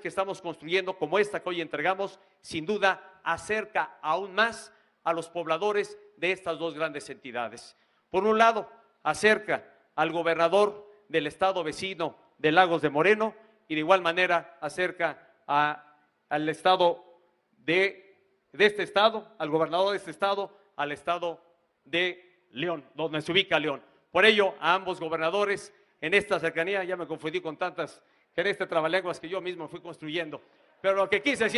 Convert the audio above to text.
que estamos construyendo, como esta que hoy entregamos, sin duda acerca aún más a los pobladores de estas dos grandes entidades. Por un lado, acerca al gobernador del estado vecino de Lagos de Moreno y de igual manera acerca al estado de este estado, al gobernador de este estado, al estado de León, donde se ubica León. Por ello, a ambos gobernadores, en esta cercanía, ya me confundí con tantas en este trabalenguas que yo mismo fui construyendo. Pero lo que quise decir...